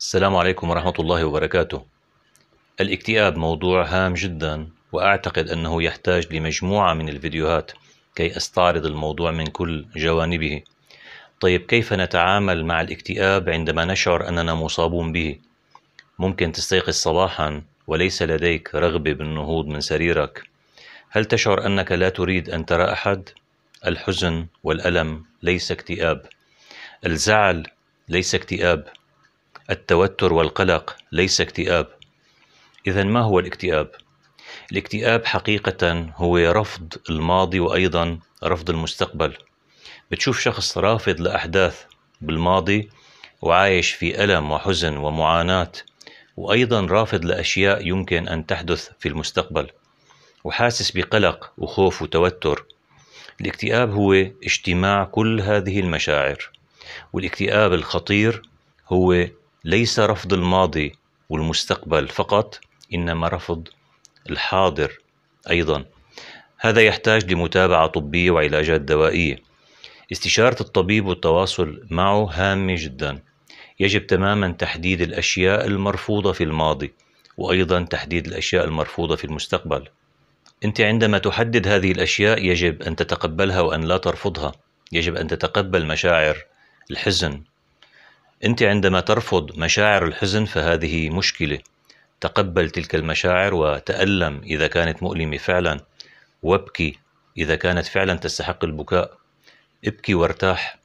السلام عليكم ورحمة الله وبركاته. الاكتئاب موضوع هام جدا وأعتقد أنه يحتاج لمجموعة من الفيديوهات كي أستعرض الموضوع من كل جوانبه. طيب كيف نتعامل مع الاكتئاب عندما نشعر أننا مصابون به؟ ممكن تستيقظ صباحا وليس لديك رغبة بالنهوض من سريرك. هل تشعر أنك لا تريد أن ترى أحد؟ الحزن والألم ليس اكتئاب. الزعل ليس اكتئاب. التوتر والقلق ليس اكتئاب إذا ما هو الاكتئاب؟ الاكتئاب حقيقة هو رفض الماضي وأيضا رفض المستقبل بتشوف شخص رافض لأحداث بالماضي وعايش في ألم وحزن ومعاناة وأيضا رافض لأشياء يمكن أن تحدث في المستقبل وحاسس بقلق وخوف وتوتر الاكتئاب هو اجتماع كل هذه المشاعر والاكتئاب الخطير هو ليس رفض الماضي والمستقبل فقط انما رفض الحاضر ايضا هذا يحتاج لمتابعه طبيه وعلاجات دوائيه استشاره الطبيب والتواصل معه هامه جدا يجب تماما تحديد الاشياء المرفوضه في الماضي وايضا تحديد الاشياء المرفوضه في المستقبل انت عندما تحدد هذه الاشياء يجب ان تتقبلها وان لا ترفضها يجب ان تتقبل مشاعر الحزن أنت عندما ترفض مشاعر الحزن فهذه مشكلة تقبل تلك المشاعر وتألم إذا كانت مؤلمة فعلا وابكي إذا كانت فعلا تستحق البكاء ابكي وارتاح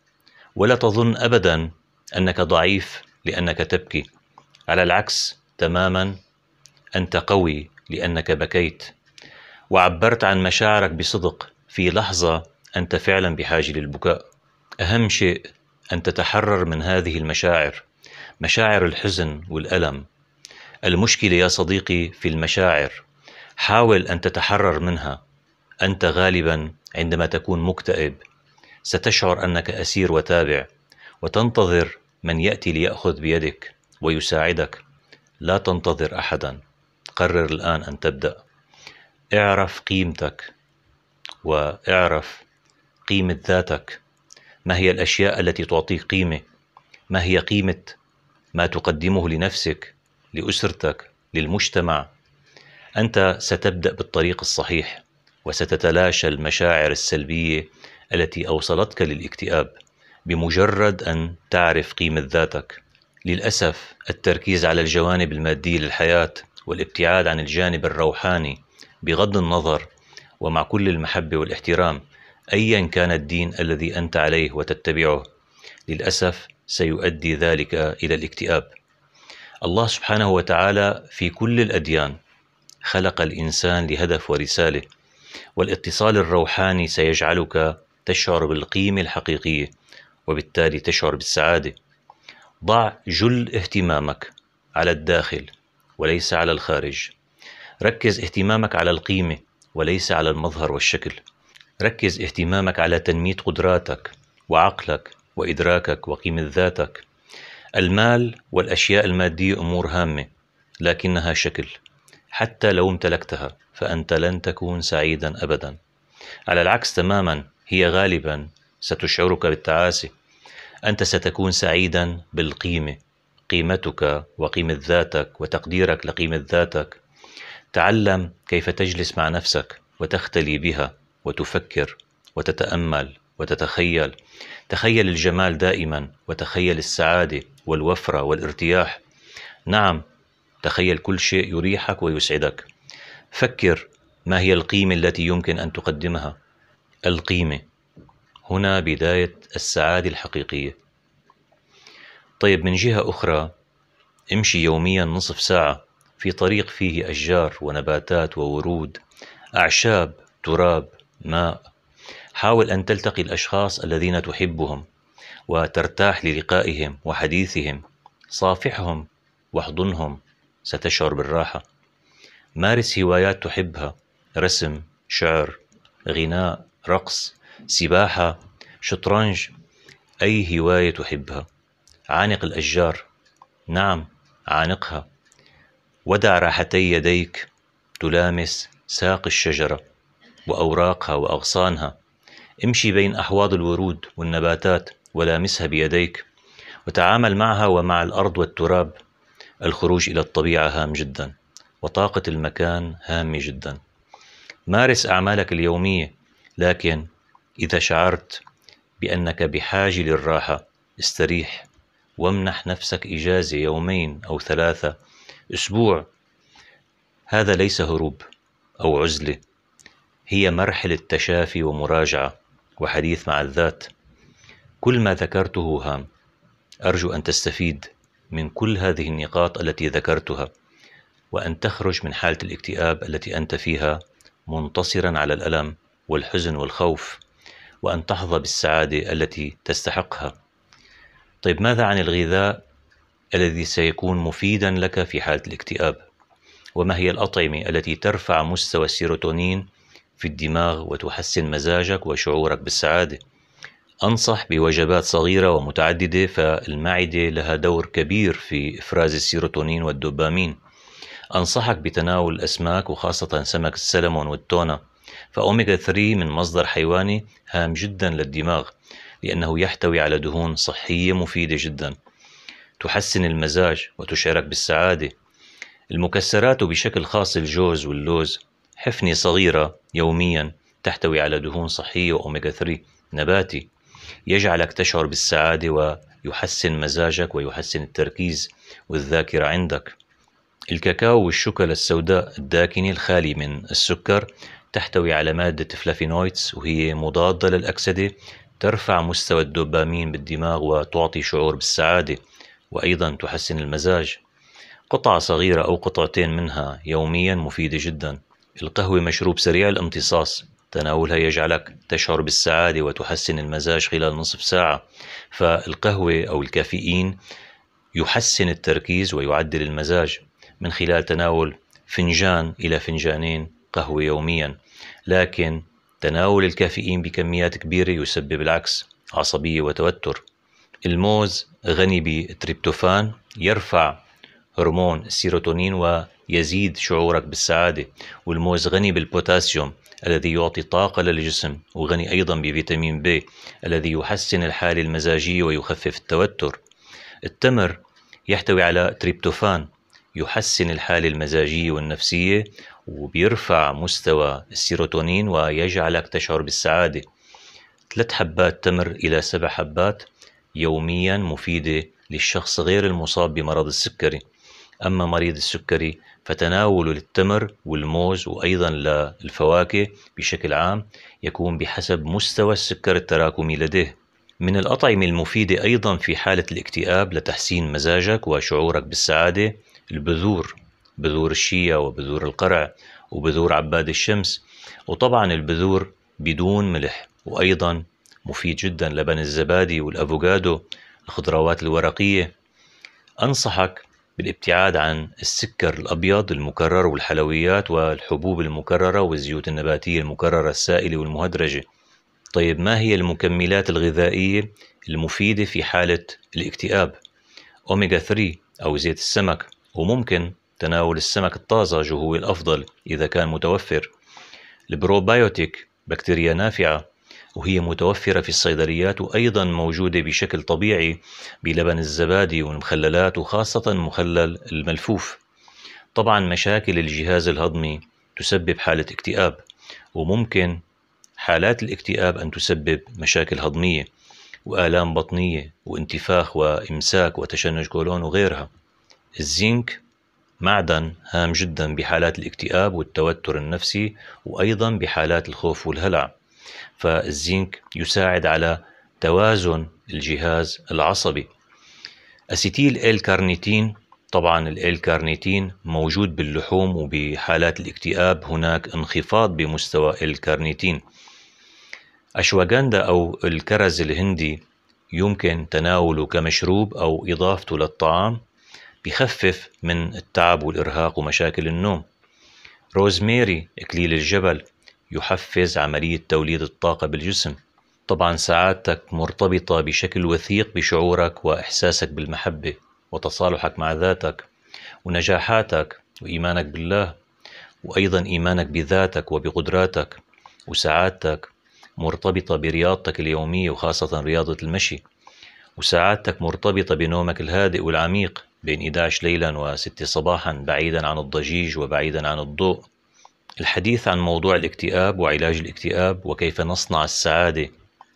ولا تظن أبدا أنك ضعيف لأنك تبكي على العكس تماما أنت قوي لأنك بكيت وعبرت عن مشاعرك بصدق في لحظة أنت فعلا بحاجة للبكاء أهم شيء أن تتحرر من هذه المشاعر مشاعر الحزن والألم المشكلة يا صديقي في المشاعر حاول أن تتحرر منها أنت غالبا عندما تكون مكتئب ستشعر أنك أسير وتابع وتنتظر من يأتي ليأخذ بيدك ويساعدك لا تنتظر أحدا قرر الآن أن تبدأ اعرف قيمتك واعرف قيمة ذاتك ما هي الأشياء التي تعطيك قيمة ما هي قيمة ما تقدمه لنفسك لأسرتك للمجتمع أنت ستبدأ بالطريق الصحيح وستتلاشى المشاعر السلبية التي أوصلتك للاكتئاب بمجرد أن تعرف قيمة ذاتك للأسف التركيز على الجوانب المادية للحياة والابتعاد عن الجانب الروحاني بغض النظر ومع كل المحبة والاحترام أيا كان الدين الذي أنت عليه وتتبعه للأسف سيؤدي ذلك إلى الاكتئاب الله سبحانه وتعالى في كل الأديان خلق الإنسان لهدف ورسالة والاتصال الروحاني سيجعلك تشعر بالقيمة الحقيقية وبالتالي تشعر بالسعادة ضع جل اهتمامك على الداخل وليس على الخارج ركز اهتمامك على القيمة وليس على المظهر والشكل ركز اهتمامك على تنمية قدراتك وعقلك وإدراكك وقيمة ذاتك المال والأشياء المادية أمور هامة لكنها شكل حتى لو امتلكتها فأنت لن تكون سعيدا أبدا على العكس تماما هي غالبا ستشعرك بالتعاسة أنت ستكون سعيدا بالقيمة قيمتك وقيمة ذاتك وتقديرك لقيمة ذاتك تعلم كيف تجلس مع نفسك وتختلي بها وتفكر وتتامل وتتخيل تخيل الجمال دائما وتخيل السعاده والوفره والارتياح نعم تخيل كل شيء يريحك ويسعدك فكر ما هي القيمه التي يمكن ان تقدمها القيمه هنا بدايه السعاده الحقيقيه طيب من جهه اخرى امشي يوميا نصف ساعه في طريق فيه اشجار ونباتات وورود اعشاب تراب ماء حاول أن تلتقي الأشخاص الذين تحبهم وترتاح للقائهم وحديثهم صافحهم واحضنهم ستشعر بالراحة مارس هوايات تحبها رسم شعر غناء رقص سباحة شطرنج أي هواية تحبها عانق الأشجار نعم عانقها ودع راحتي يديك تلامس ساق الشجرة وأوراقها وأغصانها امشي بين أحواض الورود والنباتات ولامسها بيديك وتعامل معها ومع الأرض والتراب الخروج إلى الطبيعة هام جدا وطاقة المكان هامة جدا مارس أعمالك اليومية لكن إذا شعرت بأنك بحاجة للراحة استريح وامنح نفسك إجازة يومين أو ثلاثة أسبوع هذا ليس هروب أو عزلة هي مرحلة تشافي ومراجعة وحديث مع الذات كل ما ذكرته هام أرجو أن تستفيد من كل هذه النقاط التي ذكرتها وأن تخرج من حالة الاكتئاب التي أنت فيها منتصرا على الألم والحزن والخوف وأن تحظى بالسعادة التي تستحقها طيب ماذا عن الغذاء الذي سيكون مفيدا لك في حالة الاكتئاب وما هي الأطعمة التي ترفع مستوى السيروتونين في الدماغ وتحسن مزاجك وشعورك بالسعادة أنصح بوجبات صغيرة ومتعددة فالمعدة لها دور كبير في إفراز السيروتونين والدوبامين أنصحك بتناول الأسماك وخاصة سمك السلمون والتونة فأوميغا 3 من مصدر حيواني هام جدا للدماغ لأنه يحتوي على دهون صحية مفيدة جدا تحسن المزاج وتشعرك بالسعادة المكسرات وبشكل خاص الجوز واللوز حفنة صغيرة يوميا تحتوي على دهون صحية وأوميغا 3 نباتي يجعلك تشعر بالسعادة ويحسن مزاجك ويحسن التركيز والذاكرة عندك الكاكاو والشوكولا السوداء الداكنة الخالي من السكر تحتوي على مادة فلافينويدز وهي مضادة للأكسدة ترفع مستوى الدوبامين بالدماغ وتعطي شعور بالسعادة وأيضا تحسن المزاج قطعة صغيرة أو قطعتين منها يوميا مفيدة جدا القهوة مشروب سريع الامتصاص تناولها يجعلك تشعر بالسعادة وتحسن المزاج خلال نصف ساعة فالقهوة أو الكافيين يحسن التركيز ويعدل المزاج من خلال تناول فنجان إلى فنجانين قهوة يوميا لكن تناول الكافيين بكميات كبيرة يسبب العكس عصبية وتوتر الموز غني بالتريبتوفان يرفع هرمون السيروتونين ويزيد شعورك بالسعادة والموز غني بالبوتاسيوم الذي يعطي طاقة للجسم وغني أيضا بفيتامين ب الذي يحسن الحالة المزاجية ويخفف التوتر التمر يحتوي على تريبتوفان يحسن الحالة المزاجية والنفسية وبيرفع مستوى السيروتونين ويجعلك تشعر بالسعادة ثلاث حبات تمر إلى سبع حبات يوميا مفيدة للشخص غير المصاب بمرض السكري أما مريض السكري فتناوله للتمر والموز وأيضا للفواكه بشكل عام يكون بحسب مستوى السكر التراكمي لديه من الأطعمة المفيدة أيضا في حالة الاكتئاب لتحسين مزاجك وشعورك بالسعادة البذور بذور الشيا وبذور القرع وبذور عباد الشمس وطبعا البذور بدون ملح وأيضا مفيد جدا لبن الزبادي والأفوكادو الخضروات الورقية أنصحك بالابتعاد عن السكر الأبيض المكرر والحلويات والحبوب المكررة والزيوت النباتية المكررة السائلة والمهدرجة طيب ما هي المكملات الغذائية المفيدة في حالة الاكتئاب اوميجا 3 أو زيت السمك وممكن تناول السمك الطازج وهو الأفضل إذا كان متوفر البروبايوتيك بكتيريا نافعة وهي متوفرة في الصيدليات وأيضا موجودة بشكل طبيعي بلبن الزبادي والمخللات وخاصة مخلل الملفوف طبعا مشاكل الجهاز الهضمي تسبب حالة اكتئاب وممكن حالات الاكتئاب أن تسبب مشاكل هضمية وآلام بطنية وانتفاخ وإمساك وتشنج كولون وغيرها الزنك معدن هام جدا بحالات الاكتئاب والتوتر النفسي وأيضا بحالات الخوف والهلع فالزنك يساعد على توازن الجهاز العصبي أسيتيل كارنيتين طبعا كارنيتين موجود باللحوم وبحالات الاكتئاب هناك انخفاض بمستوى كارنيتين أشواغاندا أو الكرز الهندي يمكن تناوله كمشروب أو إضافته للطعام بخفف من التعب والإرهاق ومشاكل النوم روزميري إكليل الجبل يحفز عملية توليد الطاقة بالجسم طبعا سعادتك مرتبطة بشكل وثيق بشعورك وإحساسك بالمحبة وتصالحك مع ذاتك ونجاحاتك وإيمانك بالله وأيضا إيمانك بذاتك وبقدراتك وسعادتك مرتبطة برياضتك اليومية وخاصة رياضة المشي وسعادتك مرتبطة بنومك الهادئ والعميق بين 11 ليلا و6 صباحا بعيدا عن الضجيج وبعيدا عن الضوء الحديث عن موضوع الاكتئاب وعلاج الاكتئاب وكيف نصنع السعادة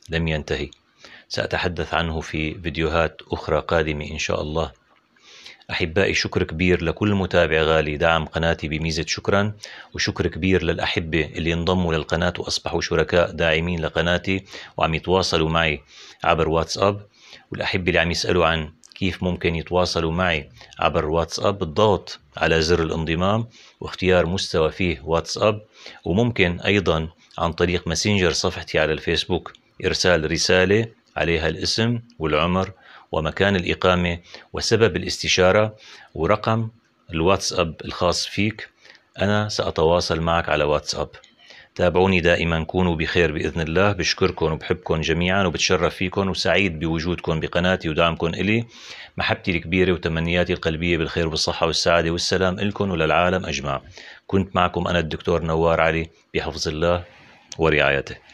لم ينتهي سأتحدث عنه في فيديوهات أخرى قادمة إن شاء الله أحبائي شكر كبير لكل متابع غالي دعم قناتي بميزة شكرا وشكر كبير للأحبة اللي انضموا للقناة وأصبحوا شركاء داعمين لقناتي وعم يتواصلوا معي عبر واتساب والأحبة اللي عم يسألوا عن كيف ممكن يتواصلوا معي عبر واتساب بالضغط على زر الانضمام واختيار مستوى فيه واتساب وممكن أيضا عن طريق ماسنجر صفحتي على الفيسبوك إرسال رسالة عليها الاسم والعمر ومكان الإقامة وسبب الاستشارة ورقم الواتساب الخاص فيك أنا سأتواصل معك على واتساب تابعوني دائما كونوا بخير بإذن الله بشكركم وبحبكم جميعا وبتشرف فيكم وسعيد بوجودكم بقناتي ودعمكم إلي محبتي الكبيرة وتمنياتي القلبية بالخير والصحة والسعادة والسلام إلكم وللعالم أجمع كنت معكم أنا الدكتور نوار علي بحفظ الله ورعايته